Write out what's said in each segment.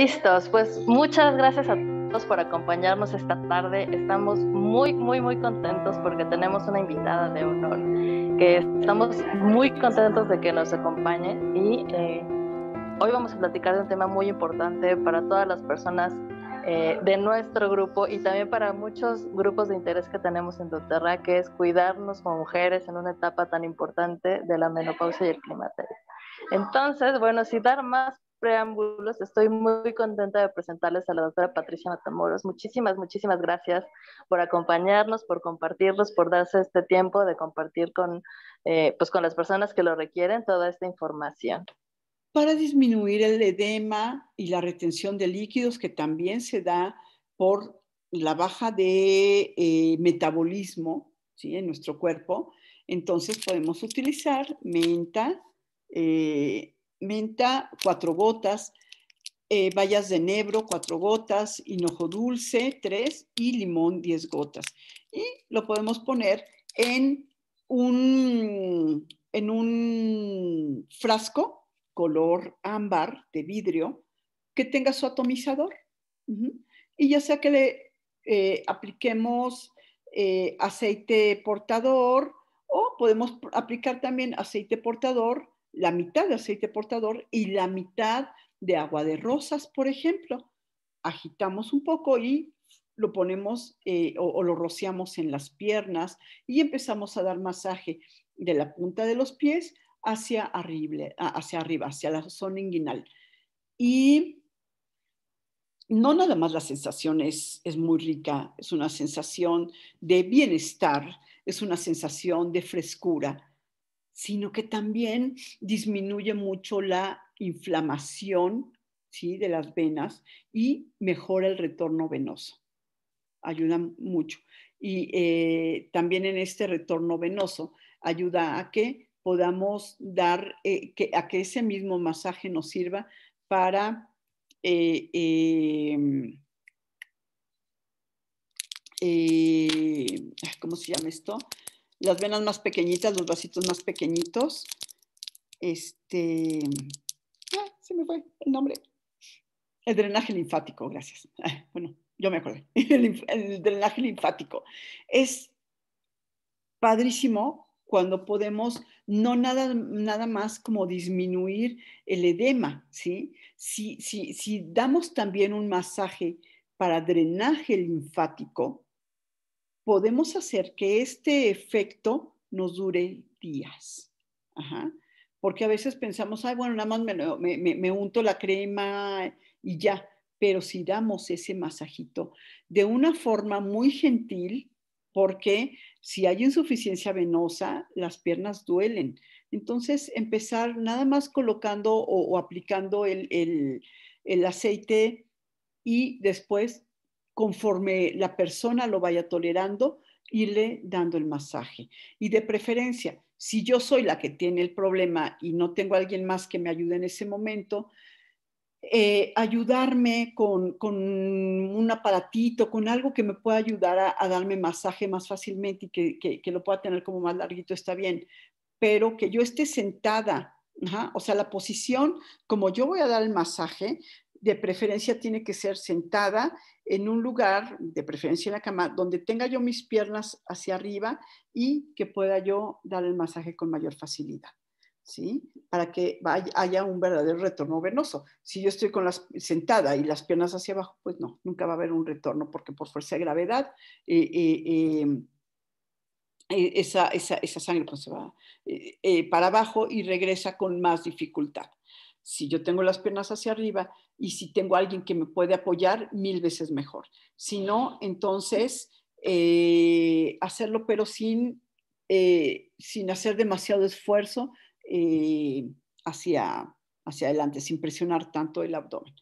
Listos, pues muchas gracias a todos por acompañarnos esta tarde. Estamos muy, muy, muy contentos porque tenemos una invitada de honor, que estamos muy contentos de que nos acompañe y eh, hoy vamos a platicar de un tema muy importante para todas las personas eh, de nuestro grupo y también para muchos grupos de interés que tenemos en Doterra, que es cuidarnos como mujeres en una etapa tan importante de la menopausia y el climaterio. Entonces, bueno, si dar más preámbulos, estoy muy contenta de presentarles a la doctora Patricia Matamoros. Muchísimas, muchísimas gracias por acompañarnos, por compartirnos, por darse este tiempo de compartir con, eh, pues con las personas que lo requieren toda esta información. Para disminuir el edema y la retención de líquidos que también se da por la baja de eh, metabolismo ¿sí? en nuestro cuerpo, entonces podemos utilizar menta, eh, menta, cuatro gotas, eh, bayas de enebro, cuatro gotas, hinojo dulce, tres, y limón, diez gotas. Y lo podemos poner en un, en un frasco color ámbar de vidrio que tenga su atomizador. Y ya sea que le eh, apliquemos eh, aceite portador o podemos aplicar también aceite portador la mitad de aceite portador y la mitad de agua de rosas, por ejemplo. Agitamos un poco y lo ponemos eh, o, lo rociamos en las piernas y empezamos a dar masaje de la punta de los pies hacia arriba, hacia arriba, hacia la zona inguinal. Y no nada más la sensación es, muy rica, es una sensación de bienestar, es una sensación de frescura, sino que también disminuye mucho la inflamación ¿sí? de las venas y mejora el retorno venoso. Ayuda mucho. Y eh, también en este retorno venoso ayuda a que podamos dar, eh, que, a que ese mismo masaje nos sirva para eh, em, ¿cómo se llama esto? las venas más pequeñitas, los vasitos más pequeñitos. Este, se me fue el nombre. El drenaje linfático, gracias. Ah, bueno, yo me acordé. El, drenaje linfático. Es padrísimo cuando podemos no nada, nada más como disminuir el edema, ¿sí? Si, si damos también un masaje para drenaje linfático, podemos hacer que este efecto nos dure días. Porque a veces pensamos, ay, bueno, nada más me, me, unto la crema y ya. Pero si damos ese masajito de una forma muy gentil, porque si hay insuficiencia venosa, las piernas duelen. Entonces, empezar nada más colocando o, aplicando el, el aceite y después conforme la persona lo vaya tolerando, irle dando el masaje. Y de preferencia, si yo soy la que tiene el problema y no tengo alguien más que me ayude en ese momento, eh, ayudarme con, un aparatito, con algo que me pueda ayudar a, darme masaje más fácilmente y que, lo pueda tener como más larguito, está bien, pero que yo esté sentada. o sea, la posición, como yo voy a dar el masaje, de preferencia tiene que ser sentada en un lugar, de preferencia en la cama, donde tenga yo mis piernas hacia arriba y que pueda yo dar el masaje con mayor facilidad, ¿sí? Para que haya un verdadero retorno venoso. Si yo estoy con las, sentada y las piernas hacia abajo, pues no, nunca va a haber un retorno porque por fuerza de gravedad eh, eh, em, eh, esa, sangre pues, se va para abajo y regresa con más dificultad si yo tengo las piernas hacia arriba y si tengo alguien que me puede apoyar, mil veces mejor. Si no, entonces eh, hacerlo, pero sin, eh, sin hacer demasiado esfuerzo eh, hacia, hacia adelante, sin presionar tanto el abdomen.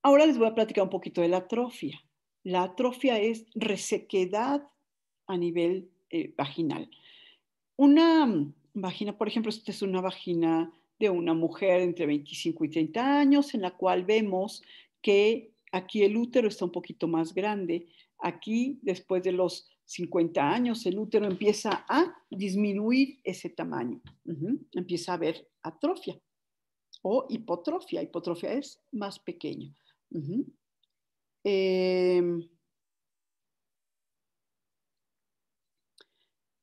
Ahora les voy a platicar un poquito de la atrofia. La atrofia es resequedad a nivel vaginal. Una, vagina, por ejemplo, esta es una vagina de una mujer entre 25 y 30 años, en la cual vemos que aquí el útero está un poquito más grande. Aquí, después de los 50 años, el útero empieza a disminuir ese tamaño. Empieza a haber atrofia o hipotrofia. Hipotrofia es más pequeño. Em,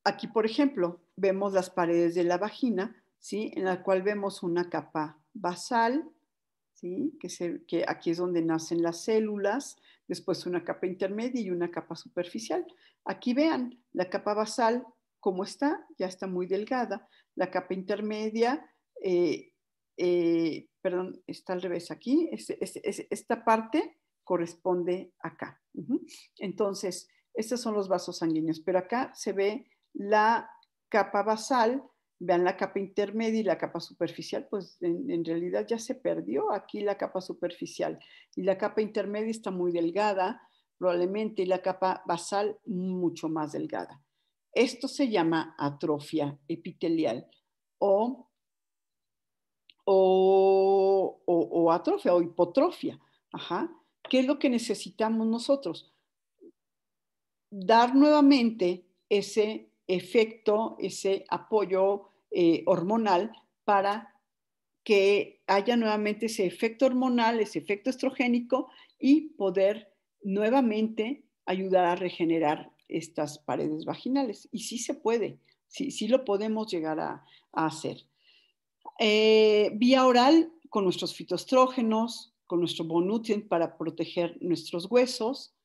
aquí, por ejemplo, vemos las paredes de la vagina, ¿sí? En la cual vemos una capa basal, ¿sí? Que, que aquí es donde nacen las células, después una capa intermedia y una capa superficial. Aquí vean, la capa basal, como está, ya está muy delgada. La capa intermedia, eh, eh, perdón, está al revés aquí, este, este, este, esta parte corresponde acá. Entonces, estos son los vasos sanguíneos, pero acá se ve la capa basal, vean la capa intermedia y la capa superficial, pues en, realidad ya se perdió aquí la capa superficial y la capa intermedia está muy delgada probablemente y la capa basal mucho más delgada. Esto se llama atrofia epitelial o, o, o, o atrofia o hipotrofia. Ajá. ¿Qué es lo que necesitamos nosotros? Dar nuevamente ese efecto, ese apoyo eh, hormonal para que haya nuevamente ese efecto hormonal, ese efecto estrogénico y poder nuevamente ayudar a regenerar estas paredes vaginales. Y sí se puede, sí, sí lo podemos llegar a, hacer. Eh, vía oral con nuestros fitoestrógenos, con nuestro bonutrient para proteger nuestros huesos,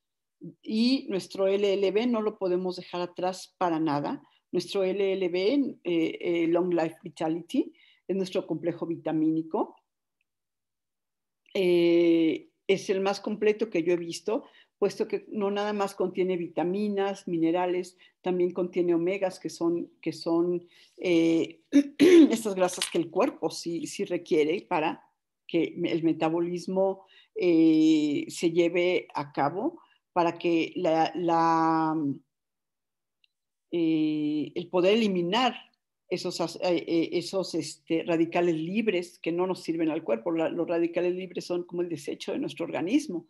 y nuestro LLB no lo podemos dejar atrás para nada. Nuestro LLB, eh, eh, Long Life Vitality, es nuestro complejo vitamínico. Eh, es el más completo que yo he visto, puesto que no nada más contiene vitaminas, minerales, también contiene omegas, que son, que estas grasas que el cuerpo sí requiere para que el metabolismo se lleve a cabo para que mm, eh, el poder eliminar esos, eh, eh, este, radicales libres que no nos sirven al cuerpo. los radicales libres son como el desecho de nuestro organismo,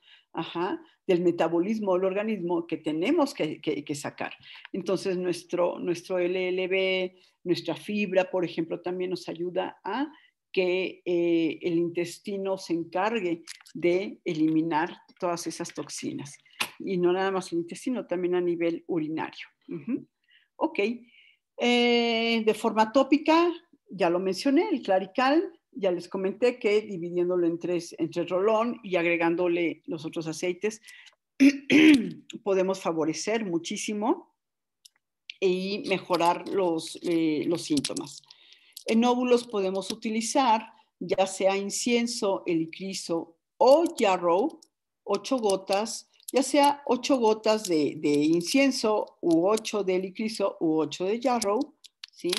del metabolismo del organismo que tenemos que, sacar. Entonces, nuestro, nuestro LLB, nuestra fibra, por ejemplo, también nos ayuda a que el intestino se encargue de eliminar todas esas toxinas y no nada más en el intestino, también a nivel urinario. Ok. Eh, de forma tópica, ya lo mencioné, el clarical, ya les comenté que dividiéndolo en tres, entre rolón y agregándole los otros aceites, podemos favorecer muchísimo y mejorar eh, los, síntomas. En óvulos podemos utilizar ya sea incienso, el o yarrow, ocho gotas ya sea ocho gotas de, incienso u ocho de helicriso u ocho de yarrow, ¿sí?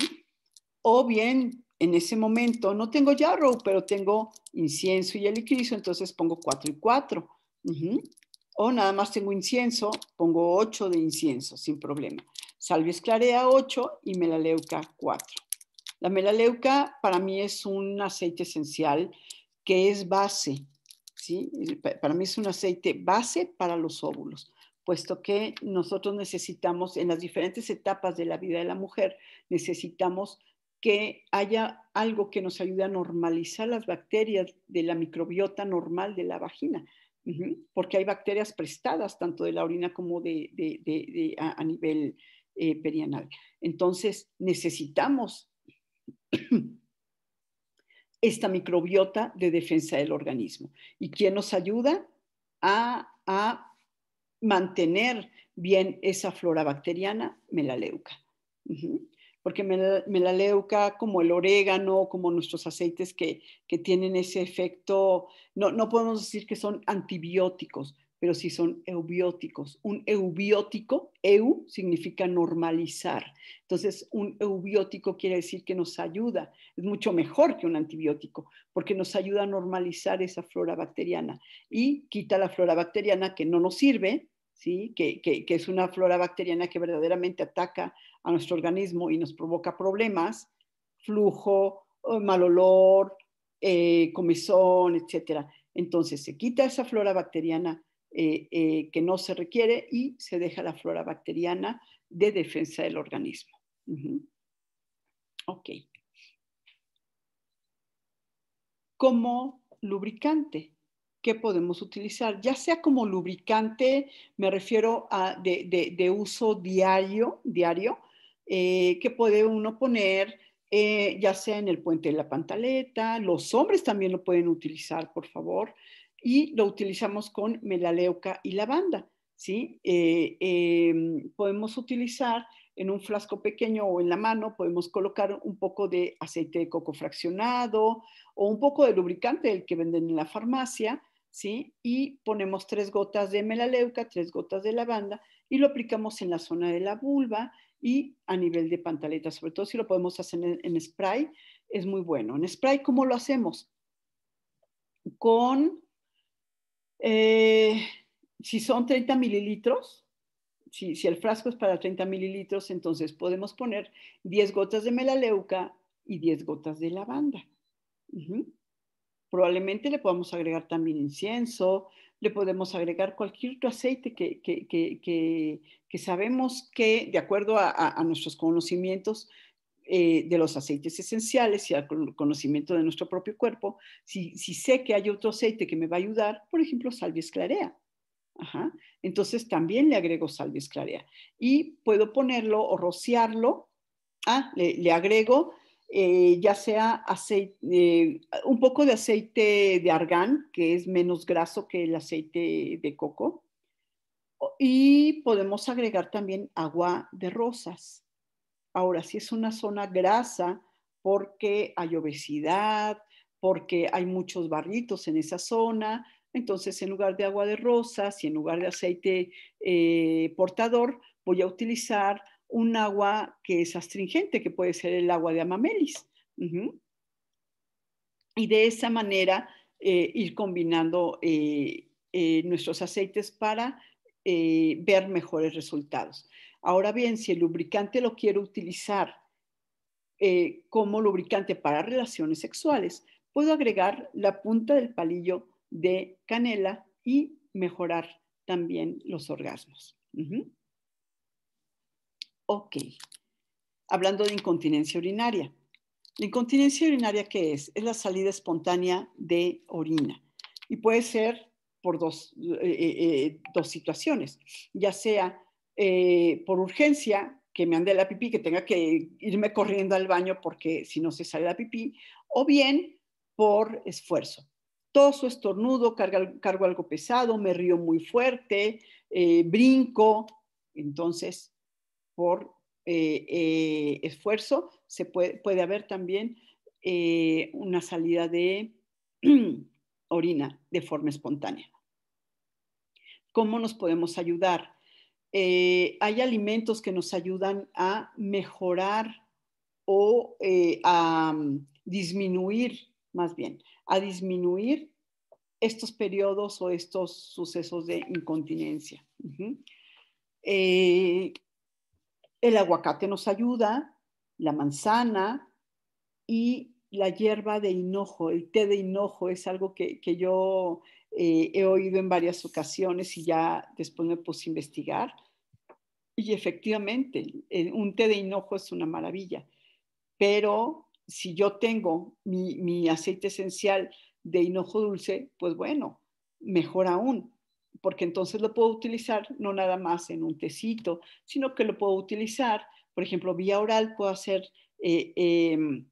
O bien, en ese momento, no tengo yarrow, pero tengo incienso y el entonces pongo cuatro y cuatro. O nada más tengo incienso, pongo ocho de incienso, sin problema. salvia esclarea 8 y melaleuca 4. La melaleuca para mí es un aceite esencial que es base, para mí es un aceite base para los óvulos, puesto que nosotros necesitamos, en las diferentes etapas de la vida de la mujer, necesitamos que haya algo que nos ayude a normalizar las bacterias de la microbiota normal de la vagina, porque hay bacterias prestadas tanto de la orina como de, a, nivel eh, perianal. Entonces, necesitamos esta microbiota de defensa del organismo. ¿Y quién nos ayuda? A, mantener bien esa flora bacteriana, melaleuca. Porque melaleuca, como el orégano, como nuestros aceites que, tienen ese efecto, no, no podemos decir que son antibióticos, pero sí son eubióticos. Un eubiótico, eu, significa normalizar. Entonces, un eubiótico quiere decir que nos ayuda, es mucho mejor que un antibiótico, porque nos ayuda a normalizar esa flora bacteriana y quita la flora bacteriana que no nos sirve, ¿sí? que, es una flora bacteriana que verdaderamente ataca a nuestro organismo y nos provoca problemas, flujo, eh, mal olor, eh, comezón, etc. Entonces se quita esa flora bacteriana eh, eh, que no se requiere y se deja la flora bacteriana de defensa del organismo. Ok. Como lubricante, ¿qué podemos utilizar? Ya sea como lubricante, me refiero a de, uso diario, diario eh, que puede uno poner ya sea en el puente de la pantaleta, los hombres también lo pueden utilizar, por favor, y lo utilizamos con melaleuca y lavanda. ¿sí? Eh, em, podemos utilizar en un flasco pequeño o en la mano, podemos colocar un poco de aceite de coco fraccionado o un poco de lubricante, el que venden en la farmacia, ¿sí? Y ponemos tres gotas de melaleuca, tres gotas de lavanda y lo aplicamos en la zona de la vulva y a nivel de pantaleta. sobre todo si lo podemos hacer en, en spray, es muy bueno. En spray, ¿cómo lo hacemos? Con eh, si son 30 mililitros, si, el frasco es para 30 mililitros, entonces podemos poner 10 gotas de melaleuca y 10 gotas de lavanda. Probablemente le podamos agregar también incienso, le podemos agregar cualquier otro aceite que, que, sabemos que, de acuerdo a nuestros conocimientos, eh, de los aceites esenciales y al conocimiento de nuestro propio cuerpo, si, sé que hay otro aceite que me va a ayudar, por ejemplo, salvia esclarea. Entonces también le agrego salvia esclarea. Y puedo ponerlo o rociarlo. Ah, le, agrego eh, ya sea aceite, eh, un poco de aceite de argán, que es menos graso que el aceite de coco. Y podemos agregar también agua de rosas Ahora, si es una zona grasa porque hay obesidad, porque hay muchos barritos en esa zona, entonces en lugar de agua de rosas y en lugar de aceite eh, portador, voy a utilizar un agua que es astringente, que puede ser el agua de amamelis. Y de esa manera eh, ir combinando eh, nuestros aceites para ver mejores resultados. Ahora bien, si el lubricante lo quiero utilizar eh, como lubricante para relaciones sexuales, puedo agregar la punta del palillo de canela y mejorar también los orgasmos. Ok. Hablando de incontinencia urinaria. La incontinencia urinaria, ¿qué es? Es la salida espontánea de orina. Y puede ser por dos, eh, eh, dos situaciones, ya sea eh, por urgencia, que me ande la pipí, que tenga que irme corriendo al baño porque si no se sale la pipí, o bien por esfuerzo. Toso, estornudo, cargo, algo pesado, me río muy fuerte, eh, brinco. Entonces, por eh, esfuerzo se puede, puede haber también una salida de orina de forma espontánea. ¿Cómo nos podemos ayudar? Eh, hay alimentos que nos ayudan a mejorar o eh, a mm, disminuir, más bien, a disminuir estos periodos o estos sucesos de incontinencia. Eh, el aguacate nos ayuda, la manzana y la hierba de hinojo, el té de hinojo es algo que, yo he oído en varias ocasiones y ya después me puse a investigar. Y efectivamente, eh, un té de hinojo es una maravilla, pero si yo tengo mi, aceite esencial de hinojo dulce, pues bueno, mejor aún, porque entonces lo puedo utilizar no nada más en un tecito, sino que lo puedo utilizar, por ejemplo, vía oral, puedo hacer eh, em,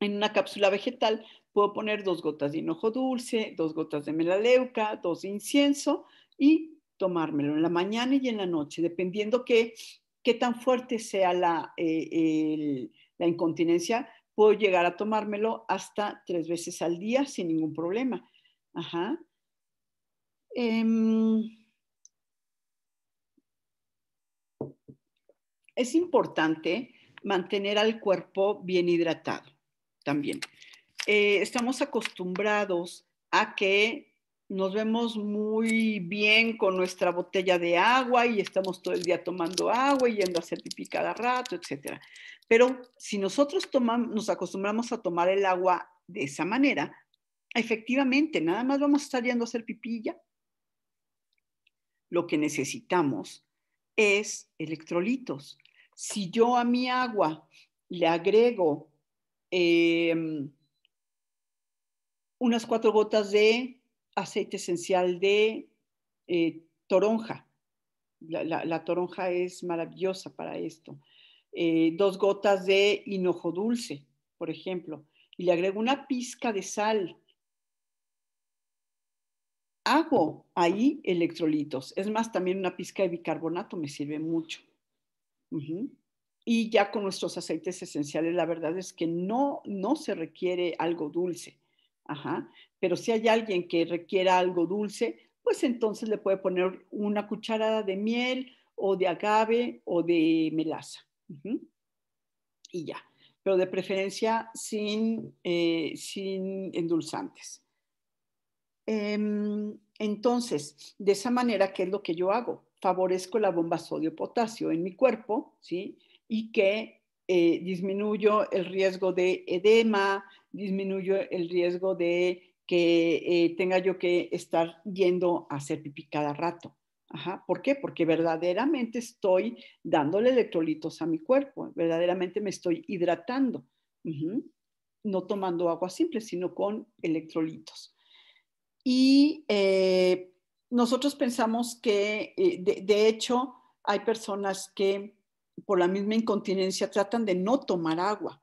en una cápsula vegetal, puedo poner dos gotas de hinojo dulce, dos gotas de melaleuca, dos de incienso y tomármelo en la mañana y en la noche, dependiendo qué, qué tan fuerte sea la, eh, la incontinencia, puedo llegar a tomármelo hasta tres veces al día sin ningún problema. Em, es importante mantener al cuerpo bien hidratado también. Eh, estamos acostumbrados a que nos vemos muy bien con nuestra botella de agua y estamos todo el día tomando agua y yendo a hacer pipí cada rato, etc. Pero si nosotros nos acostumbramos a tomar el agua de esa manera, efectivamente, nada más vamos a estar yendo a hacer pipilla Lo que necesitamos es electrolitos. Si yo a mi agua le agrego em, unas cuatro gotas de aceite esencial de eh, toronja. La, toronja es maravillosa para esto. Eh, dos gotas de hinojo dulce, por ejemplo, y le agrego una pizca de sal. Hago ahí electrolitos. Es más, también una pizca de bicarbonato me sirve mucho. Y ya con nuestros aceites esenciales, la verdad es que no, no se requiere algo dulce. Ajá. Pero si hay alguien que requiera algo dulce, pues entonces le puede poner una cucharada de miel o de agave o de melaza. Y ya. Pero de preferencia sin, eh, sin endulzantes. Em, entonces, de esa manera, ¿qué es lo que yo hago? Favorezco la bomba sodio-potasio en mi cuerpo, ¿sí? Y que eh, disminuyo el riesgo de edema, disminuyo el riesgo de que eh, tenga yo que estar yendo a hacer pipí cada rato. ¿Por qué? Porque verdaderamente estoy dándole electrolitos a mi cuerpo, verdaderamente me estoy hidratando, no tomando agua simple, sino con electrolitos. Y eh, nosotros pensamos que, eh, de, hecho, hay personas que por la misma incontinencia tratan de no tomar agua,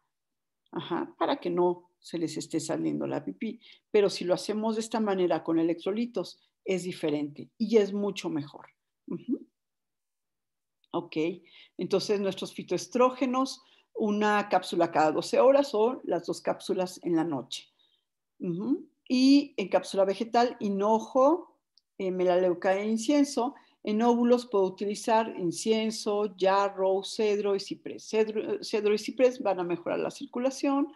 para que no se les esté saliendo la pipí. Pero si lo hacemos de esta manera con electrolitos, es diferente y es mucho mejor. Ok, entonces nuestros fitoestrógenos, una cápsula cada 12 horas o las dos cápsulas en la noche. Y en cápsula vegetal, hinojo, eh, melaleuca e incienso. En óvulos puedo utilizar incienso, yarro, cedro y ciprés. Cedro, eh, cedro y ciprés van a mejorar la circulación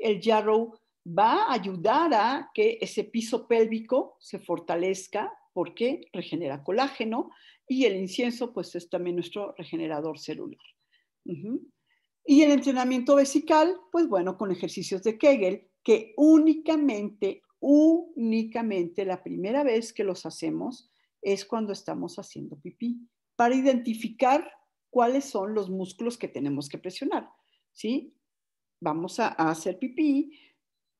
el yarrow va a ayudar a que ese piso pélvico se fortalezca porque regenera colágeno y el incienso pues es también nuestro regenerador celular. Y el entrenamiento vesical, pues bueno, con ejercicios de Kegel, que únicamente, únicamente la primera vez que los hacemos es cuando estamos haciendo pipí, para identificar cuáles son los músculos que tenemos que presionar, ¿sí? vamos a, hacer pipí,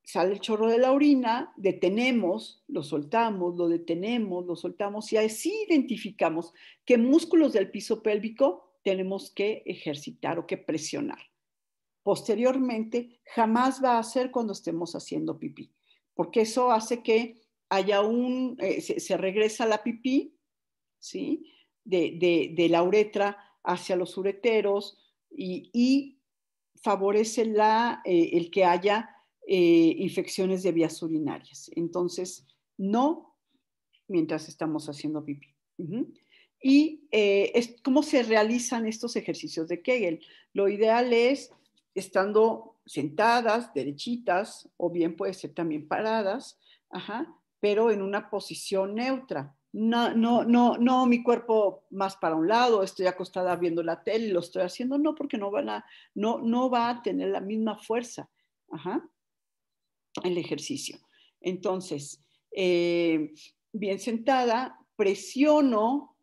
sale el chorro de la orina, detenemos, lo soltamos, lo detenemos, lo soltamos y así identificamos qué músculos del piso pélvico tenemos que ejercitar o que presionar. Posteriormente, jamás va a ser cuando estemos haciendo pipí, porque eso hace que haya un, eh, se, regresa la pipí, ¿sí? De, de, de, la uretra hacia los ureteros y favorece eh, el que haya eh, infecciones de vías urinarias. Entonces, no mientras estamos haciendo pipí. ¿Y eh, cómo se realizan estos ejercicios de Kegel? Lo ideal es estando sentadas, derechitas, o bien puede ser también paradas, pero en una posición neutra no, no, no, no, mi cuerpo más para un lado, estoy acostada viendo la tele, lo estoy haciendo, no, porque no, van no, no va a tener la misma fuerza Ajá. el ejercicio. Entonces, eh, bien sentada, presiono,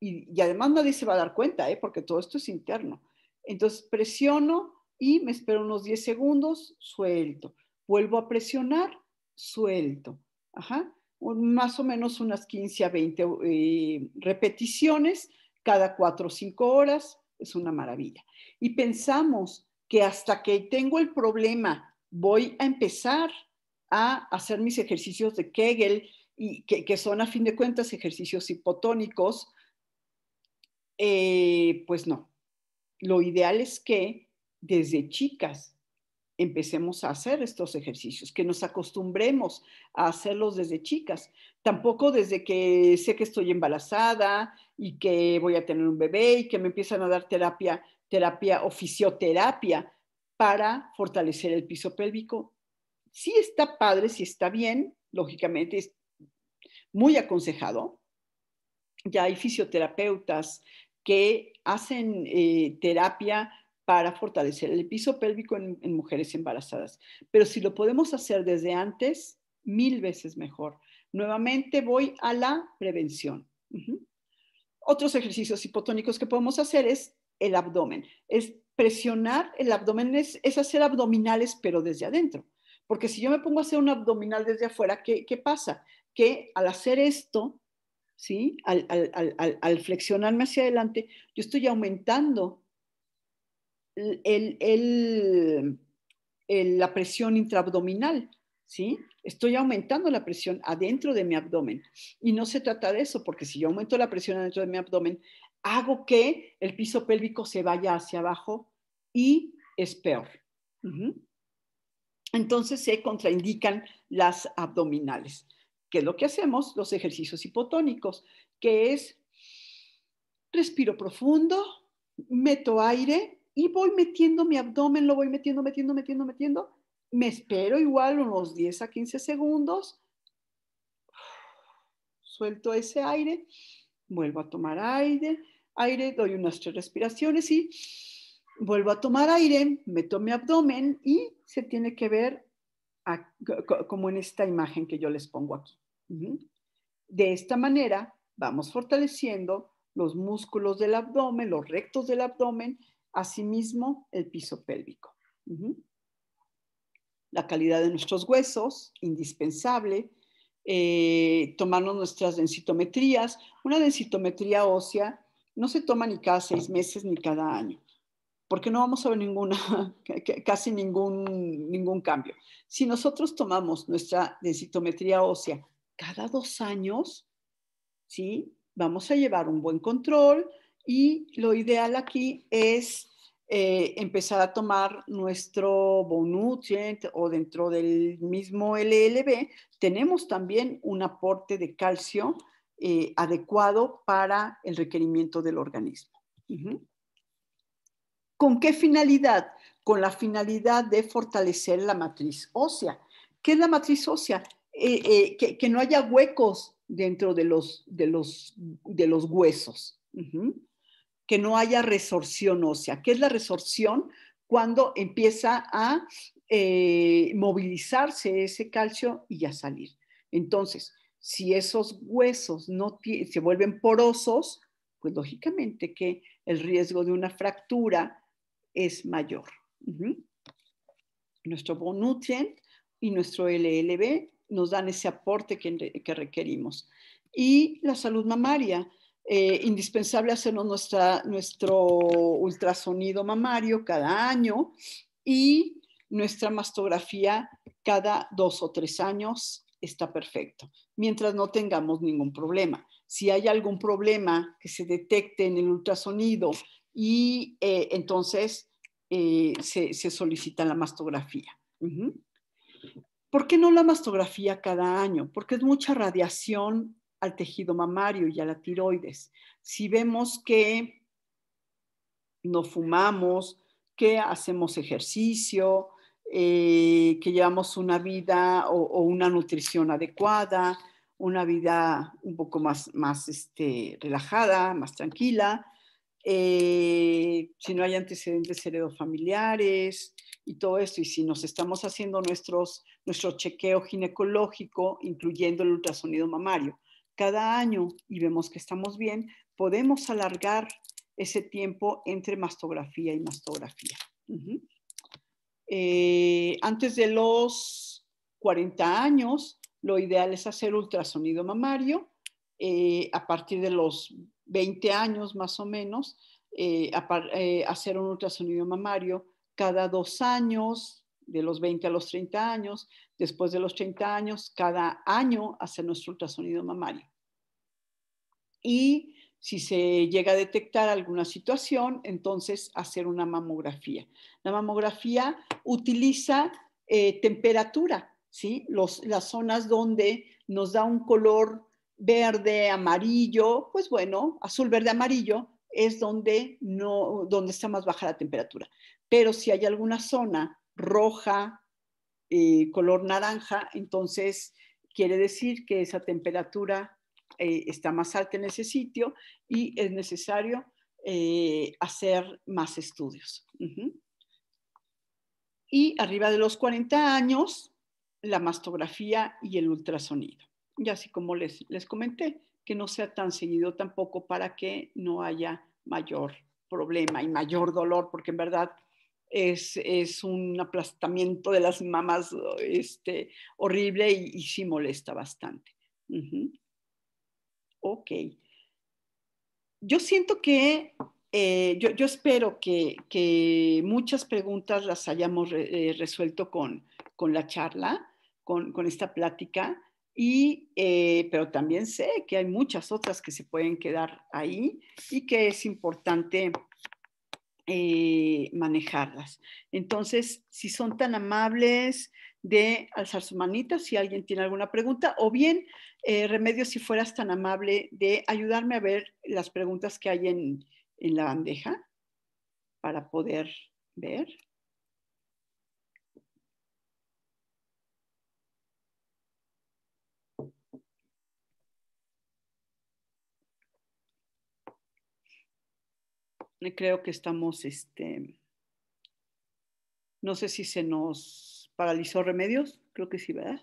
y, además nadie se va a dar cuenta, ¿eh? porque todo esto es interno. Entonces, presiono y me espero unos 10 segundos, suelto. Vuelvo a presionar, suelto. Ajá más o menos unas 15 a 20 eh, repeticiones cada 4 o 5 horas. Es una maravilla. Y pensamos que hasta que tengo el problema voy a empezar a hacer mis ejercicios de Kegel, y que, son a fin de cuentas ejercicios hipotónicos, eh, pues no. Lo ideal es que desde chicas empecemos a hacer estos ejercicios, que nos acostumbremos a hacerlos desde chicas, tampoco desde que sé que estoy embarazada y que voy a tener un bebé y que me empiezan a dar terapia, terapia o fisioterapia para fortalecer el piso pélvico. Si está padre, si está bien, lógicamente es muy aconsejado. Ya hay fisioterapeutas que hacen eh, terapia para fortalecer el piso pélvico en, mujeres embarazadas. Pero si lo podemos hacer desde antes, mil veces mejor. Nuevamente voy a la prevención. Otros ejercicios hipotónicos que podemos hacer es el abdomen. Es presionar el abdomen, es, hacer abdominales, pero desde adentro. Porque si yo me pongo a hacer un abdominal desde afuera, ¿qué, pasa? Que al hacer esto, ¿sí? al, flexionarme hacia adelante, yo estoy aumentando la presión intraabdominal, ¿sí? Estoy aumentando la presión adentro de mi abdomen. Y no se trata de eso, porque si yo aumento la presión adentro de mi abdomen, hago que el piso pélvico se vaya hacia abajo y es peor. Entonces se contraindican las abdominales, que es lo que hacemos los ejercicios hipotónicos, que es respiro profundo, meto aire y voy metiendo mi abdomen, lo voy metiendo, metiendo, metiendo, metiendo. Me espero igual unos 10 a 15 segundos. Suelto ese aire, vuelvo a tomar aire, aire, doy unas tres respiraciones y vuelvo a tomar aire, meto mi abdomen y se tiene que ver como en esta imagen que yo les pongo aquí. De esta manera vamos fortaleciendo los músculos del abdomen, los rectos del abdomen, Asimismo, el piso pélvico. La calidad de nuestros huesos, indispensable. Eh, tomarnos nuestras densitometrías. Una densitometría ósea no se toma ni cada seis meses ni cada año, porque no vamos a ver casi ningún, ningún cambio. Si nosotros tomamos nuestra densitometría ósea cada dos años, ¿sí? vamos a llevar un buen control, y lo ideal aquí es eh, empezar a tomar nuestro Bonutrient o dentro del mismo LLB, tenemos también un aporte de calcio eh, adecuado para el requerimiento del organismo. ¿Con qué finalidad? Con la finalidad de fortalecer la matriz ósea. ¿Qué es la matriz ósea? Eh, que, no haya huecos dentro de los, de los, huesos que no haya resorción ósea. ¿Qué es la resorción? Cuando empieza a eh, movilizarse ese calcio y a salir. Entonces, si esos huesos se vuelven porosos, pues lógicamente que el riesgo de una fractura es mayor. Nuestro Bonutrient y nuestro LLB nos dan ese aporte que requerimos. Y la salud mamaria, eh, indispensable hacernos nuestro ultrasonido mamario cada año y nuestra mastografía cada dos o tres años está perfecto, mientras no tengamos ningún problema. Si hay algún problema que se detecte en el ultrasonido y eh, entonces eh, se, solicita la mastografía. ¿Por qué no la mastografía cada año? Porque es mucha radiación al tejido mamario y a la tiroides. Si vemos que no fumamos, que hacemos ejercicio, eh, que llevamos una vida o, una nutrición adecuada, una vida un poco más, más este, relajada, más tranquila, eh, si no hay antecedentes heredofamiliares y todo esto, y si nos estamos haciendo nuestros, nuestro chequeo ginecológico, incluyendo el ultrasonido mamario cada año y vemos que estamos bien, podemos alargar ese tiempo entre mastografía y mastografía. Eh, antes de los 40 años, lo ideal es hacer ultrasonido mamario. Eh, a partir de los 20 años más o menos, eh, hacer un ultrasonido mamario cada dos años, de los 20 a los 30 años, después de los 30 años, cada año hacer nuestro ultrasonido mamario. Y si se llega a detectar alguna situación, entonces hacer una mamografía. La mamografía utiliza eh, temperatura, ¿sí? las zonas donde nos da un color verde, amarillo, pues bueno, azul, verde, amarillo, es donde, no, donde está más baja la temperatura. Pero si hay alguna zona roja, eh, color naranja, entonces quiere decir que esa temperatura eh, está más alta en ese sitio y es necesario eh, hacer más estudios. Y arriba de los 40 años, la mastografía y el ultrasonido. Y así como les comenté, que no sea tan seguido tampoco para que no haya mayor problema y mayor dolor, porque en verdad es, un aplastamiento de las mamas oh, este, horrible y, sí molesta bastante. Ok. Yo siento que, eh, yo, espero que, muchas preguntas las hayamos eh, resuelto con, la charla, con, esta plática, eh, pero también sé que hay muchas otras que se pueden quedar ahí y que es importante eh, manejarlas. Entonces, si son tan amables de alzar su manita si alguien tiene alguna pregunta, o bien, eh, Remedio, si fueras tan amable de ayudarme a ver las preguntas que hay en la bandeja para poder ver. Eh, creo que estamos, este, no sé si se nos paralizó remedios, creo que sí, ¿verdad?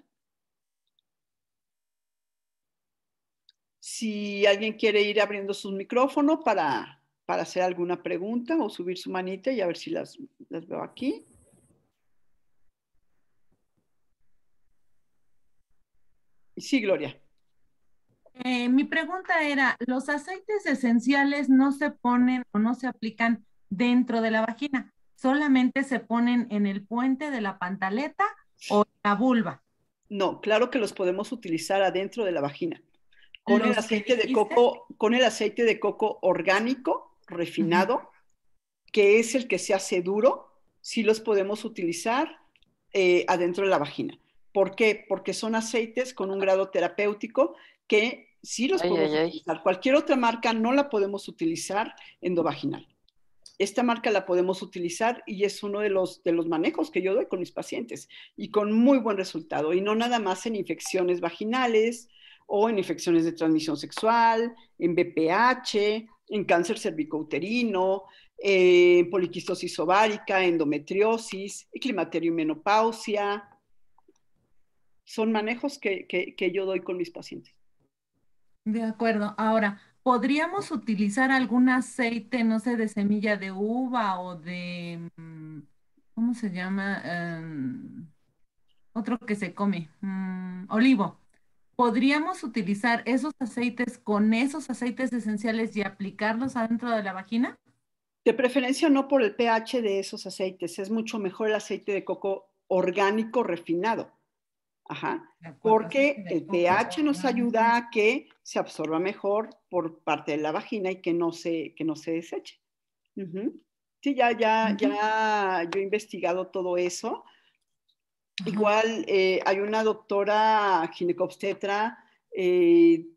Si alguien quiere ir abriendo su micrófono para, hacer alguna pregunta o subir su manita y a ver si las, las veo aquí. Sí, Gloria. Eh, mi pregunta era, ¿los aceites esenciales no se ponen o no se aplican dentro de la vagina? ¿Solamente se ponen en el puente de la pantaleta o en la vulva? No, claro que los podemos utilizar adentro de la vagina. Con el aceite de coco, con el aceite de coco orgánico, refinado, que es el que se hace duro, sí los podemos utilizar eh, adentro de la vagina. ¿Por qué? Porque son aceites con un grado terapéutico que sí los podemos utilizar. Cualquier otra marca no la podemos utilizar endovaginal. Esta marca la podemos utilizar y es uno de los, de los manejos que yo doy con mis pacientes y con muy buen resultado. Y no nada más en infecciones vaginales o en infecciones de transmisión sexual, en BPH, en cáncer cervicouterino, eh, en poliquistosis ovárica, endometriosis, climaterio y menopausia. Son manejos que yo doy con mis pacientes. De acuerdo. Ahora, ¿podríamos utilizar algún aceite, no sé, de semilla de uva o de, mm, ¿cómo se llama? Em, otro que se come, mm, olivo. ¿Podríamos utilizar esos aceites con esos aceites esenciales y aplicarlos adentro de la vagina? De preferencia no por el pH de esos aceites, es mucho mejor el aceite de coco orgánico refinado. Ajá. Porque el pH nos ayuda a que se absorba mejor por parte de la vagina y que no se, que no se deseche. Sí, ya, ya, ya yo he investigado todo eso. Igual eh, hay una doctora ginecobstetra eh,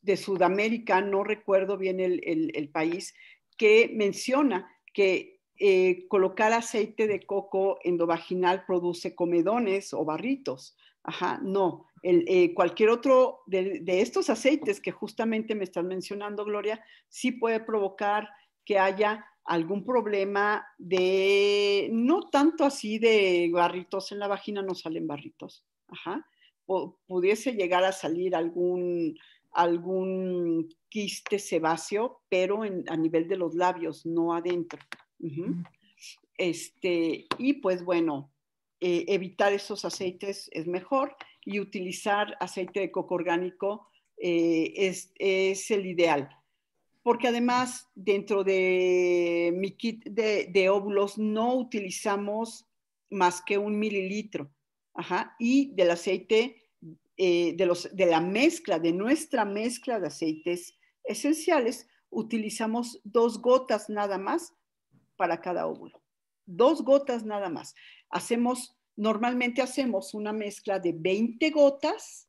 de Sudamérica, no recuerdo bien el, país, que menciona que eh, colocar aceite de coco endovaginal produce comedones o barritos. Ajá, no. Eh, cualquier otro de, estos aceites que justamente me estás mencionando, Gloria, sí puede provocar que haya algún problema de, no tanto así de barritos en la vagina, no salen barritos, ajá, o pudiese llegar a salir algún, algún quiste sebáceo, pero a nivel de los labios, no adentro. este, y pues bueno, eh, evitar esos aceites es mejor y utilizar aceite de coco orgánico eh, es, el ideal. Porque además dentro de mi kit de, óvulos no utilizamos más que un mililitro. Y del aceite, eh, de la mezcla, de nuestra mezcla de aceites esenciales, utilizamos dos gotas nada más para cada óvulo. Dos gotas nada más. Hacemos, normalmente hacemos una mezcla de 20 gotas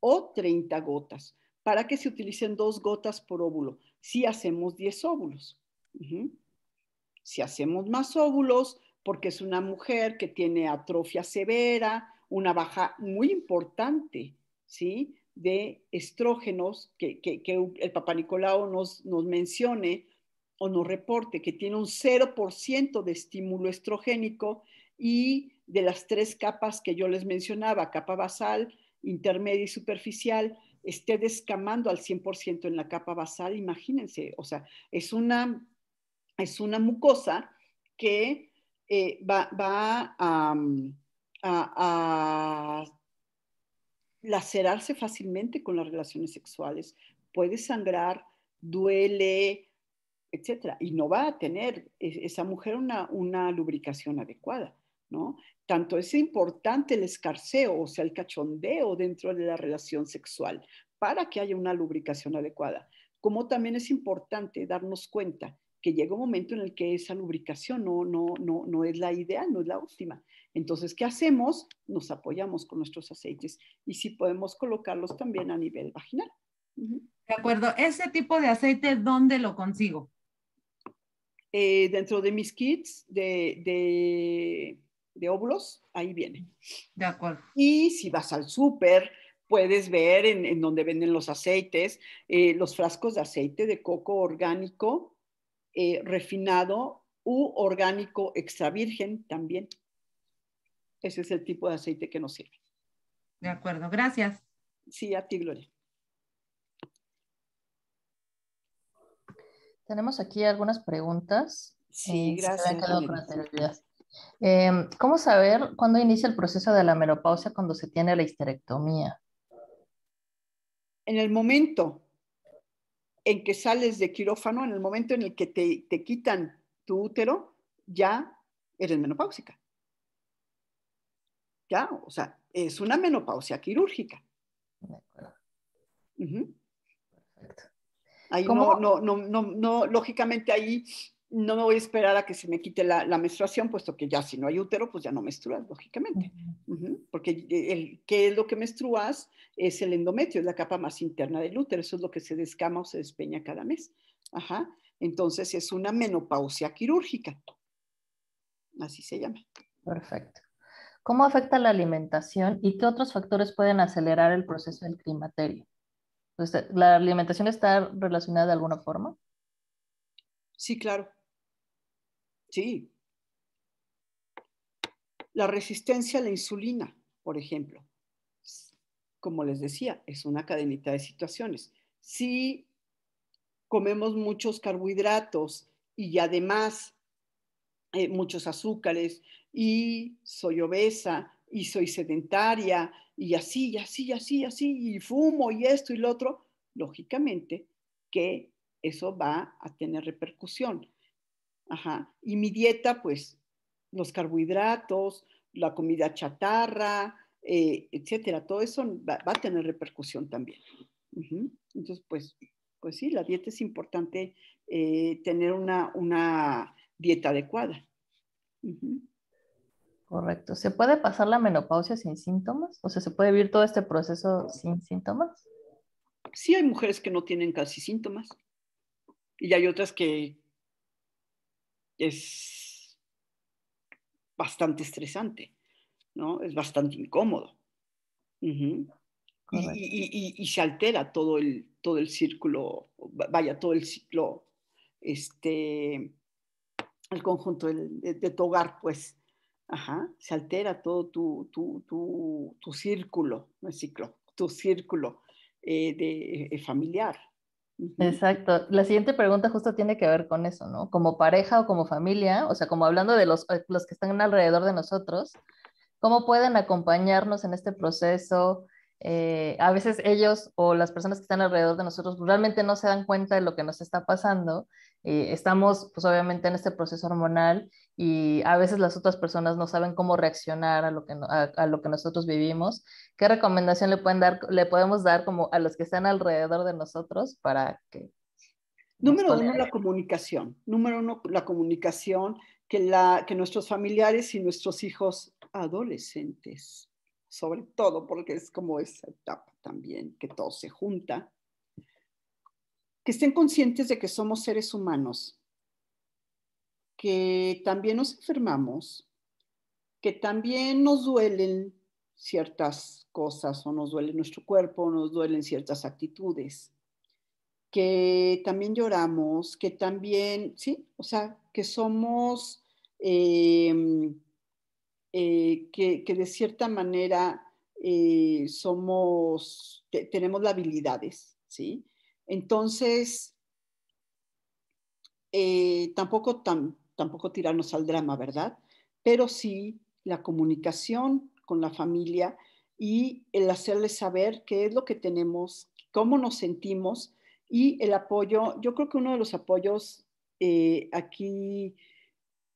o 30 gotas para que se utilicen dos gotas por óvulo. Si hacemos 10 óvulos. Si hacemos más óvulos, porque es una mujer que tiene atrofia severa, una baja muy importante, ¿sí? De estrógenos que, el Papa Nicolau nos, nos mencione o nos reporte que tiene un 0% de estímulo estrogénico y de las tres capas que yo les mencionaba, capa basal, intermedia y superficial, esté descamando al 100% en la capa basal, imagínense, o sea, es una, es una mucosa que eh, va, a, lacerarse fácilmente con las relaciones sexuales, puede sangrar, duele, etcétera, y no va a tener e, esa mujer una lubricación adecuada. ¿no? Tanto es importante el escarceo, o sea, el cachondeo dentro de la relación sexual para que haya una lubricación adecuada, como también es importante darnos cuenta que llega un momento en el que esa lubricación no, no, no, no es la ideal, no es la última. Entonces, ¿qué hacemos? Nos apoyamos con nuestros aceites y si podemos colocarlos también a nivel vaginal. De acuerdo, ese tipo de aceite, ¿dónde lo consigo? Eh, dentro de mis kits de de óvulos, ahí viene. De acuerdo. Y si vas al súper, puedes ver en, en, donde venden los aceites, eh, los frascos de aceite de coco orgánico eh, refinado u orgánico extra virgen también. Ese es el tipo de aceite que nos sirve. De acuerdo, gracias. Sí, a ti, Gloria. Tenemos aquí algunas preguntas. Sí, gracias. Em, ¿Cómo saber cuándo inicia el proceso de la menopausia cuando se tiene la histerectomía? En el momento en que sales de quirófano, en el momento en el que te, quitan tu útero, ya eres menopáusica. Ya, o sea, es una menopausia quirúrgica. Perfecto. no, no, no, no, lógicamente ahí no me voy a esperar a que se me quite la, menstruación, puesto que ya si no hay útero, pues ya no menstruas, lógicamente. Porque el, ¿qué es lo que menstruas? Es el endometrio, es la capa más interna del útero, eso es lo que se descama o se despeña cada mes. Ajá. Entonces es una menopausia quirúrgica. Así se llama. Perfecto. ¿Cómo afecta la alimentación y qué otros factores pueden acelerar el proceso del climaterio? ¿La alimentación está relacionada de alguna forma? Sí, claro. Sí. La resistencia a la insulina, por ejemplo. Como les decía, es una cadenita de situaciones. Si comemos muchos carbohidratos y además eh, muchos azúcares y soy obesa y soy sedentaria y así, y así, y así, y así, y fumo y esto y lo otro, lógicamente que eso va a tener repercusión Ajá. Y mi dieta, pues, los carbohidratos, la comida chatarra, eh, etcétera, todo eso va, a tener repercusión también. Entonces, pues, pues sí, la dieta es importante eh, tener una, dieta adecuada. Correcto. ¿Se puede pasar la menopausia sin síntomas? O sea, ¿se puede vivir todo este proceso sin síntomas? Sí, hay mujeres que no tienen casi síntomas. Y hay otras que es bastante estresante, ¿no? Es bastante incómodo. y, se altera todo el, todo el círculo, vaya, todo el ciclo, este, el conjunto de, tu hogar, pues, ajá, se altera todo tu, círculo, ciclo, tu círculo eh, de, eh, familiar, Exacto. La siguiente pregunta justo tiene que ver con eso, ¿no? Como pareja o como familia, o sea, como hablando de los, eh, que están alrededor de nosotros, ¿cómo pueden acompañarnos en este proceso? Eh, a veces ellos o las personas que están alrededor de nosotros realmente no se dan cuenta de lo que nos está pasando. Eh, estamos, pues obviamente, en este proceso hormonal y a veces las otras personas no saben cómo reaccionar a lo que, a, lo que nosotros vivimos, ¿qué recomendación le, pueden dar, le podemos dar como a los que están alrededor de nosotros para que... Número uno, la comunicación. Número uno, la comunicación que, la, que nuestros familiares y nuestros hijos adolescentes, sobre todo porque es como esa etapa también, que todo se junta, que estén conscientes de que somos seres humanos que también nos enfermamos, que también nos duelen ciertas cosas o nos duele nuestro cuerpo, o nos duelen ciertas actitudes, que también lloramos, que también, sí, o sea, que somos, em, eh, que, de cierta manera eh, somos, tenemos habilidades, ¿sí? Entonces, eh, tampoco tan, tampoco tirarnos al drama, ¿verdad? Pero sí la comunicación con la familia y el hacerles saber qué es lo que tenemos, cómo nos sentimos y el apoyo. Yo creo que uno de los apoyos eh, aquí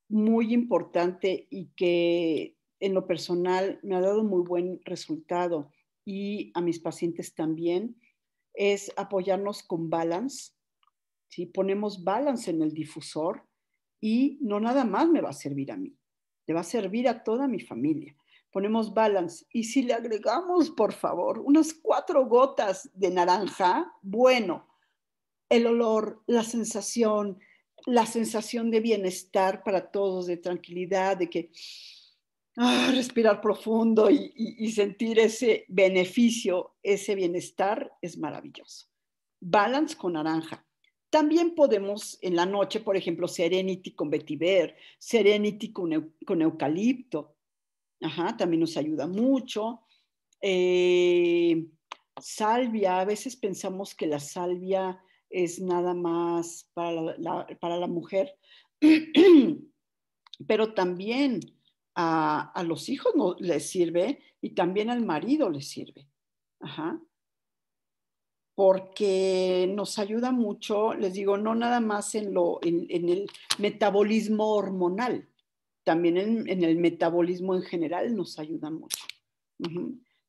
muy importante y que en lo personal me ha dado muy buen resultado y a mis pacientes también es apoyarnos con balance. si Ponemos balance en el difusor y no nada más me va a servir a mí, le va a servir a toda mi familia. Ponemos balance y si le agregamos, por favor, unas cuatro gotas de naranja, bueno, el olor, la sensación, la sensación de bienestar para todos, de tranquilidad, de que ah, respirar profundo y sentir ese beneficio, ese bienestar es maravilloso. Balance con naranja. También podemos en la noche, por ejemplo, Serenity con vetiver, Serenity con, eucalipto. Ajá, también nos ayuda mucho. Eh, salvia, a veces pensamos que la salvia es nada más para la, mujer, pero también a, los hijos no, les sirve y también al marido les sirve. Ajá porque nos ayuda mucho, les digo, no nada más en, lo, en, el metabolismo hormonal, también en, el metabolismo en general nos ayuda mucho.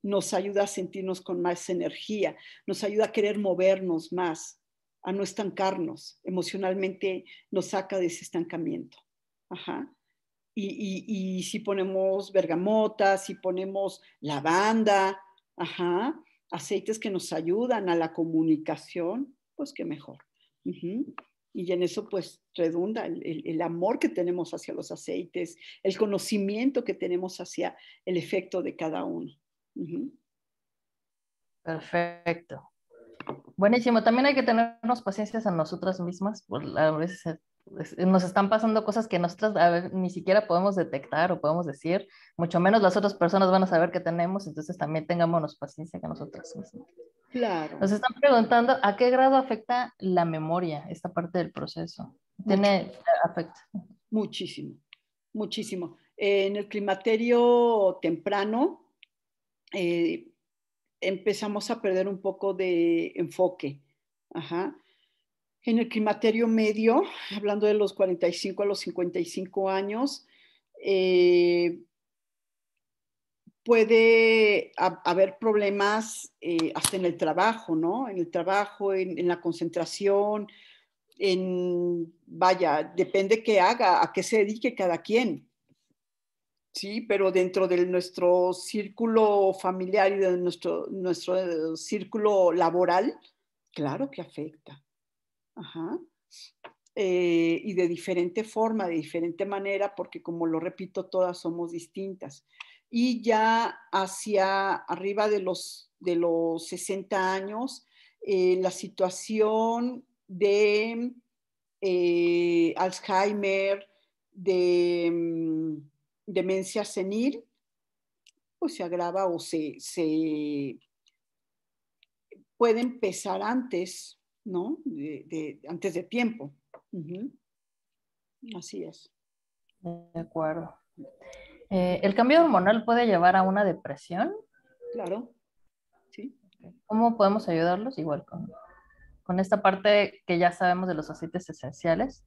Nos ayuda a sentirnos con más energía, nos ayuda a querer movernos más, a no estancarnos. Emocionalmente nos saca de ese estancamiento. Ajá. Y, y si ponemos bergamota, si ponemos lavanda, ajá, aceites que nos ayudan a la comunicación, pues qué mejor. Y en eso pues redunda el, amor que tenemos hacia los aceites, el conocimiento que tenemos hacia el efecto de cada uno. Perfecto. Buenísimo. También hay que tenernos paciencias a nosotras mismas. por pues, la veces nos están pasando cosas que nosotras ni siquiera podemos detectar o podemos decir, mucho menos las otras personas van a saber que tenemos, entonces también tengámonos paciencia que nosotras Claro. Nos están preguntando a qué grado afecta la memoria esta parte del proceso. ¿Tiene muchísimo. afecta? Muchísimo, muchísimo. Eh, en el climaterio temprano eh, empezamos a perder un poco de enfoque. Ajá en el climaterio medio, hablando de los 45 a los 55 años, eh, puede haber problemas eh, hasta en el trabajo, ¿no? En el trabajo, en, la concentración, en, vaya, depende qué haga, a qué se dedique cada quien. Sí, pero dentro de nuestro círculo familiar y de nuestro, nuestro círculo laboral, claro que afecta. Eh, y de diferente forma, de diferente manera, porque como lo repito, todas somos distintas. Y ya hacia arriba de los, de los 60 años, eh, la situación de eh, Alzheimer, de mm, demencia senil, pues se agrava o se puede empezar antes ¿no? De, antes de tiempo. Así es. De acuerdo. Eh, ¿El cambio hormonal puede llevar a una depresión? Claro, ¿Cómo podemos ayudarlos? Igual con, con esta parte que ya sabemos de los aceites esenciales.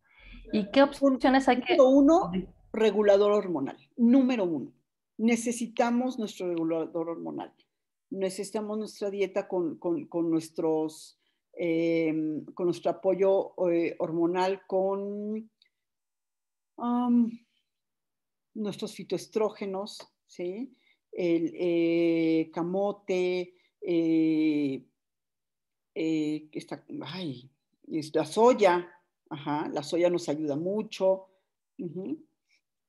¿Y qué opciones hay que...? Número uno, regulador hormonal. Número uno, necesitamos nuestro regulador hormonal. Necesitamos nuestra dieta con, con, con nuestros Em, con nuestro apoyo eh, hormonal, con nuestros fitoestrógenos, ¿sí? el eh, camote, eh, ay, la soya, la soya nos ayuda mucho.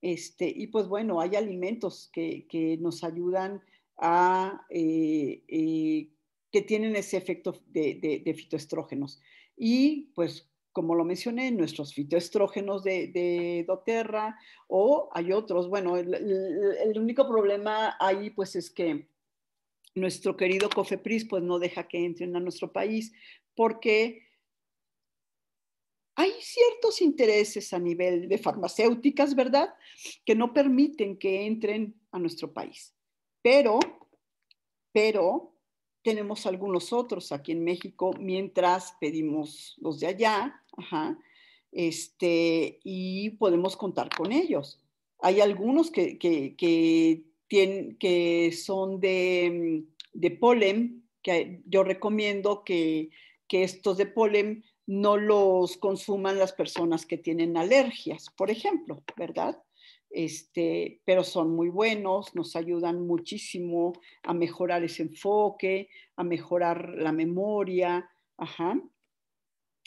este, y pues bueno, hay alimentos que, que nos ayudan a que tienen ese efecto de, fitoestrógenos. Y pues como lo mencioné, nuestros fitoestrógenos de, doTERRA o hay otros. Bueno, el, el, único problema ahí pues es que nuestro querido COFEPRIS pues no deja que entren a nuestro país porque hay ciertos intereses a nivel de farmacéuticas, ¿verdad? Que no permiten que entren a nuestro país. Pero, pero tenemos algunos otros aquí en México mientras pedimos los de allá, este, y podemos contar con ellos. Hay algunos que, tienen, que son de, mm, de polen, que yo recomiendo que, que estos de polen no los consuman las personas que tienen alergias, por ejemplo, ¿verdad? este, pero son muy buenos, nos ayudan muchísimo a mejorar ese enfoque, a mejorar la memoria. Ajá.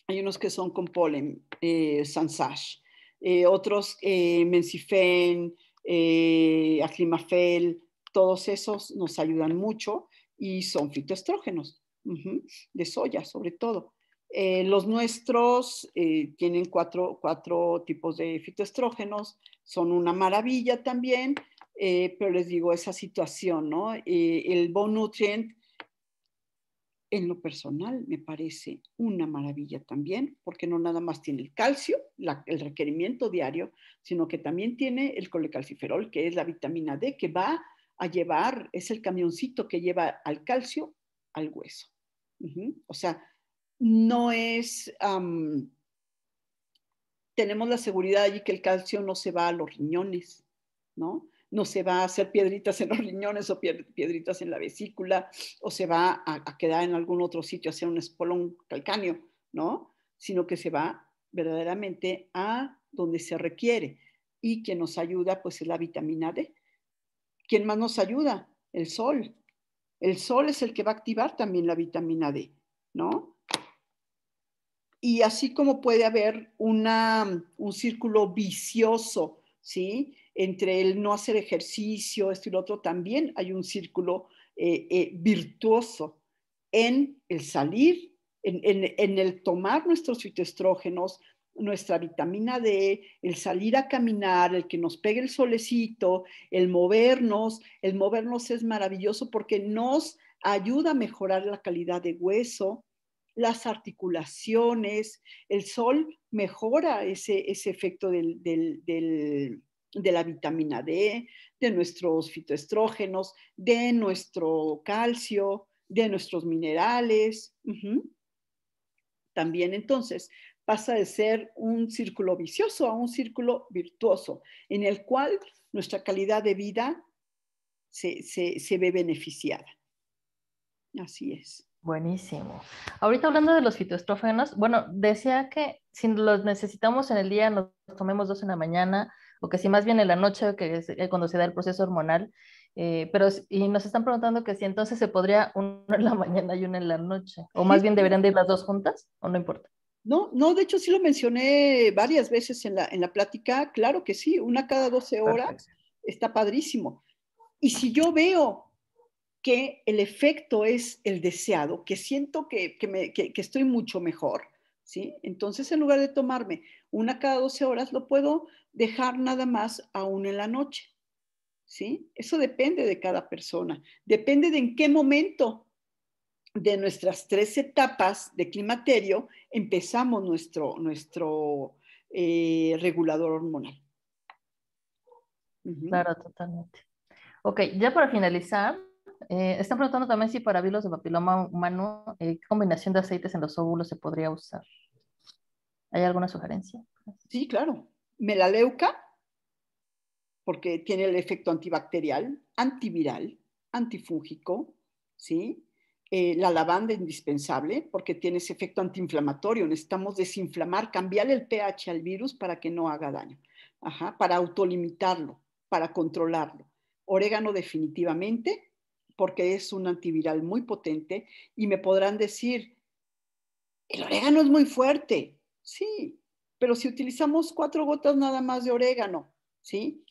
Hay unos que son con polen, eh, eh otros eh, eh, aclimafel, todos esos nos ayudan mucho y son fitoestrógenos de soya sobre todo. Eh, los nuestros eh, tienen cuatro, cuatro, tipos de fitoestrógenos, son una maravilla también, eh, pero les digo esa situación, ¿no? el bonutrient, en lo personal, me parece una maravilla también, porque no nada más tiene el calcio, el requerimiento diario, sino que también tiene el colecalciferol, que es la vitamina D que va a llevar, es el camioncito que lleva al calcio al hueso. O sea, no es, tenemos la seguridad allí que el calcio no se va a los riñones, ¿no? No se va a hacer piedritas en los riñones o piedritas en la vesícula o se va a, quedar en algún otro sitio, hacer un espolón calcáneo, ¿no? Sino que se va verdaderamente a donde se requiere. Y quien nos ayuda, pues es la vitamina D. ¿Quién más nos ayuda? El sol. El sol es el que va a activar también la vitamina D, ¿no? y así como puede haber un círculo vicioso, ¿sí? Entre el no hacer ejercicio, esto y lo otro, también hay un círculo eh, eh, virtuoso en el salir, en, el tomar nuestros fitoestrógenos, nuestra vitamina D, el salir a caminar, el que nos pegue el solecito, el movernos. El movernos es maravilloso porque nos ayuda a mejorar la calidad de hueso, las articulaciones. El sol mejora ese, efecto de la vitamina D, de nuestros fitoestrógenos, de nuestro calcio, de nuestros minerales. También entonces pasa de ser un círculo vicioso a un círculo virtuoso, en el cual nuestra calidad de vida se ve beneficiada. Así es. Buenísimo. Ahorita hablando de los fitoestrógenos, bueno, decía que si los necesitamos en el día, nos tomemos dos en la mañana, o que si más bien en la noche, que es cuando se da el proceso hormonal. Eh, pero, y nos están preguntando que si entonces se podría uno en la mañana y uno en la noche, o más bien deberían de ir las dos juntas, o no importa. No, no, de hecho sí lo mencioné varias veces en la, plática, claro que sí, una cada 12 horas está padrísimo. Y si yo veo que el efecto es el deseado, que siento que, estoy mucho mejor. ¿sí? Entonces, en lugar de tomarme una cada 12 horas, lo puedo dejar nada más aún en la noche. ¿sí? Eso depende de cada persona, depende de en qué momento de nuestras tres etapas de climaterio empezamos nuestro, nuestro eh, regulador hormonal. Claro, totalmente. Ok, ya para finalizar, eh, están preguntando también si para virus de papiloma humano, eh, ¿qué combinación de aceites en los óvulos se podría usar? ¿Hay alguna sugerencia? Sí, claro. Melaleuca, porque tiene el efecto antibacterial, antiviral, antifúngico, ¿sí? Eh, la lavanda indispensable, porque tiene ese efecto antiinflamatorio. Necesitamos desinflamar, cambiar el pH al virus para que no haga daño, Ajá, para autolimitarlo, para controlarlo. Orégano definitivamente, porque es un antiviral muy potente y me podrán decir, el orégano es muy fuerte, sí, pero si utilizamos cuatro gotas nada más de orégano, ¿sí?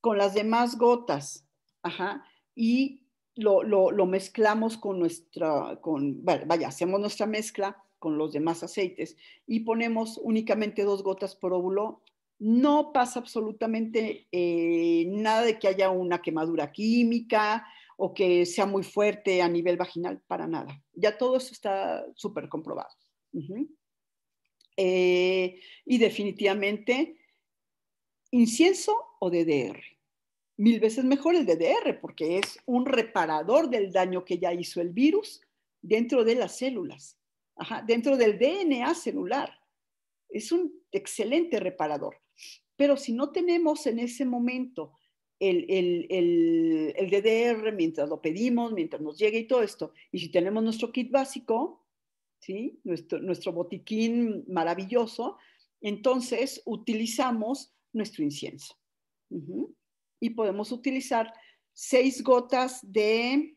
Con las demás gotas, ajá, y lo, lo, mezclamos con nuestra, con, vaya, hacemos nuestra mezcla con los demás aceites y ponemos únicamente dos gotas por óvulo no pasa absolutamente eh, nada de que haya una quemadura química, o que sea muy fuerte a nivel vaginal, para nada. Ya todo eso está súper comprobado. Eh, y definitivamente, incienso o DDR. Mil veces mejor el DDR porque es un reparador del daño que ya hizo el virus dentro de las células, dentro del DNA celular. Es un excelente reparador. Pero si no tenemos en ese momento el, el, DDR mientras lo pedimos, mientras nos llegue y todo esto. Y si tenemos nuestro kit básico, ¿sí? nuestro, botiquín maravilloso, entonces utilizamos nuestro incienso. Y podemos utilizar seis gotas de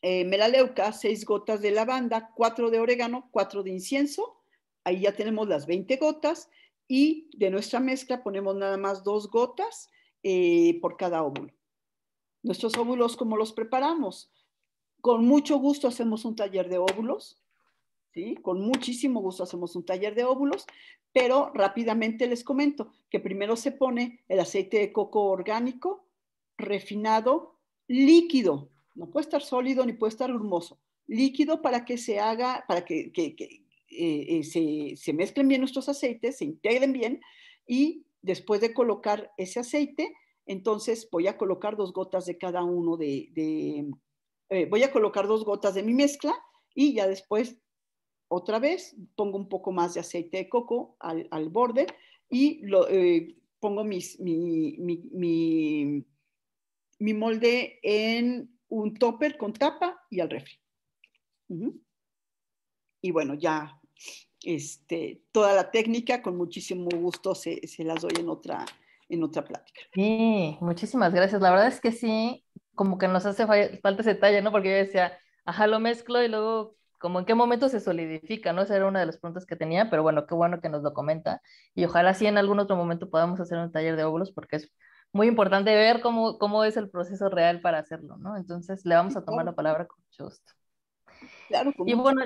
eh, melaleuca, seis gotas de lavanda, cuatro de orégano, cuatro de incienso. Ahí ya tenemos las 20 gotas y de nuestra mezcla ponemos nada más dos gotas eh, por cada óvulo. Nuestros óvulos, ¿cómo los preparamos? Con mucho gusto hacemos un taller de óvulos, ¿sí? Con muchísimo gusto hacemos un taller de óvulos, pero rápidamente les comento que primero se pone el aceite de coco orgánico, refinado, líquido, no puede estar sólido ni puede estar grumoso, líquido para que se haga, para que, eh, eh, se mezclen bien nuestros aceites, se integren bien y después de colocar ese aceite, entonces voy a colocar dos gotas de cada uno de, eh, voy a colocar dos gotas de mi mezcla y ya después otra vez pongo un poco más de aceite de coco al, borde y lo, eh, pongo mi, molde en un topper con tapa y al refri. Y bueno, ya este, toda la técnica, con muchísimo gusto se, las doy en otra, en otra plática. Sí, muchísimas gracias. La verdad es que sí, como que nos hace falta ese taller, ¿no? Porque yo decía, ajá, lo mezclo y luego, como en qué momento se solidifica, ¿no? Esa era una de las preguntas que tenía, pero bueno, qué bueno que nos lo comenta. Y ojalá sí en algún otro momento podamos hacer un taller de óvulos porque es muy importante ver cómo, cómo es el proceso real para hacerlo, ¿no? Entonces le vamos a tomar la palabra con mucho gusto. Claro, y bueno,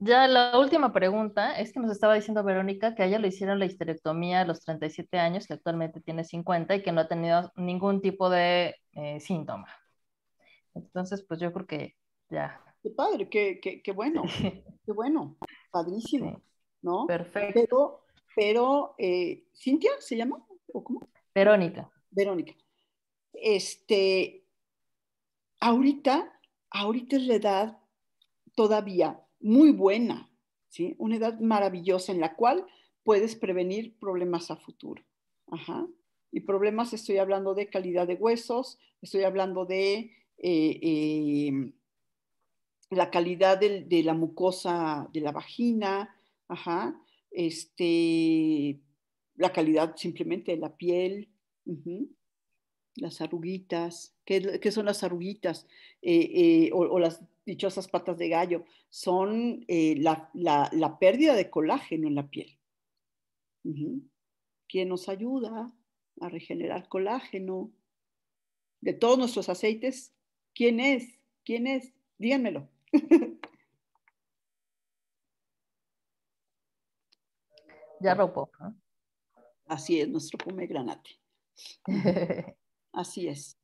ya la última pregunta es que nos estaba diciendo Verónica que a ella le hicieron la histerectomía a los 37 años, que actualmente tiene 50 y que no ha tenido ningún tipo de eh, síntoma. Entonces, pues yo creo que ya. Qué padre, qué, bueno, qué bueno, padrísimo, ¿no? Perfecto. Pero, eh, ¿Cintia se llama? ¿O cómo? Verónica. Verónica. Este, ahorita, ahorita es la edad todavía muy buena, ¿sí? Una edad maravillosa en la cual puedes prevenir problemas a futuro. Ajá. Y problemas, estoy hablando de calidad de huesos, estoy hablando de eh, eh, la calidad de, la mucosa de la vagina, ajá, este, la calidad simplemente de la piel, las arruguitas, ¿Qué, son las arruguitas? Eh, o las dichosas patas de gallo son eh, la, pérdida de colágeno en la piel. ¿Quién nos ayuda a regenerar colágeno? De todos nuestros aceites, ¿quién es? ¿Quién es? Díganmelo. ya ropo. Así es, nuestro come granate. Así es.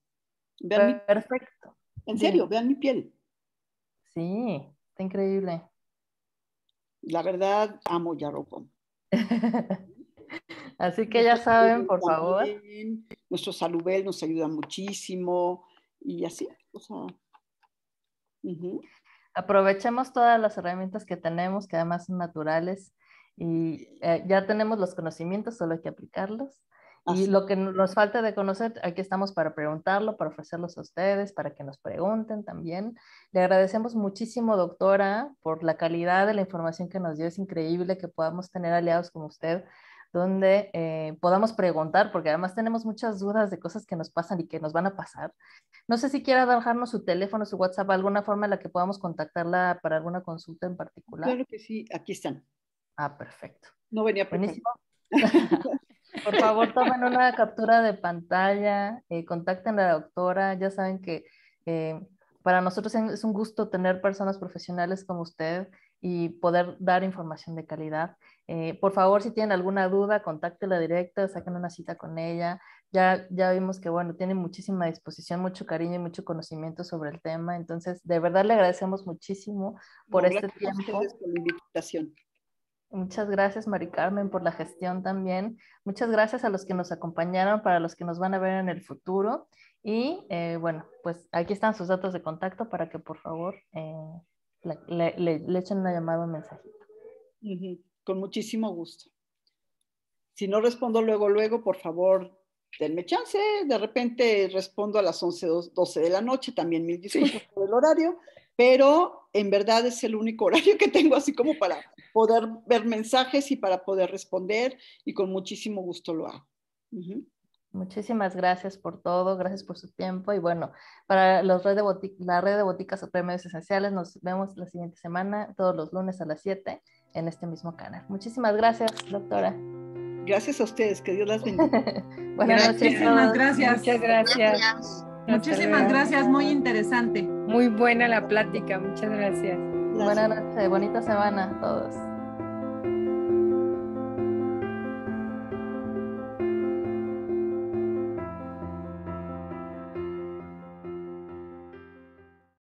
Perfecto. En serio, vean mi piel. Sí, está increíble. La verdad, amo yaropón. Así que ya saben, por favor. Nuestro Salubel nos ayuda muchísimo y así, Aprovechemos todas las herramientas que tenemos, que además son naturales y eh, ya tenemos los conocimientos, solo hay que aplicarlos. Y lo que nos falta de conocer, aquí estamos para preguntarlo, para ofrecerlos a ustedes, para que nos pregunten también. Le agradecemos muchísimo, doctora, por la calidad de la información que nos dio. Es increíble que podamos tener aliados como usted donde eh, podamos preguntar, porque además tenemos muchas dudas de cosas que nos pasan y que nos van a pasar. No sé si quiera dejarnos su teléfono, su WhatsApp, alguna forma en la que podamos contactarla para alguna consulta en particular. Claro que sí, aquí están. Ah, perfecto. No venía Buenísimo. Por favor, tomen una captura de pantalla, eh, contacten a la doctora, ya saben que eh, para nosotros es un gusto tener personas profesionales como usted y poder dar información de calidad. Eh, por favor, si tienen alguna duda, contáctela directa, saquen una cita con ella. Ya, ya vimos que, bueno, tiene muchísima disposición, mucho cariño y mucho conocimiento sobre el tema. Entonces, de verdad le agradecemos muchísimo por este tiempo. Por la invitación. Muchas gracias, Mari Carmen, por la gestión también. Muchas gracias a los que nos acompañaron, para los que nos van a ver en el futuro. Y eh, bueno, pues aquí están sus datos de contacto para que por favor eh, le, echen una llamada, un mensajito. Con muchísimo gusto. Si no respondo luego, luego, por favor, denme chance. De repente respondo a las 11, 12 de la noche, también mil disculpas por el horario, pero en verdad es el único horario que tengo así como para poder ver mensajes y para poder responder y con muchísimo gusto lo hago. Muchísimas gracias por todo, gracias por su tiempo y bueno, para los de la red de boticas o premios esenciales nos vemos la siguiente semana, todos los lunes a las 7 en este mismo canal. Muchísimas gracias, doctora. Gracias a ustedes, que Dios las bendiga. Buenas noches. Muchísimas gracias. Muchas gracias. Muchísimas gracias, muy interesante. Muy buena la plática, muchas gracias. Buenas noches, bonita semana a todos.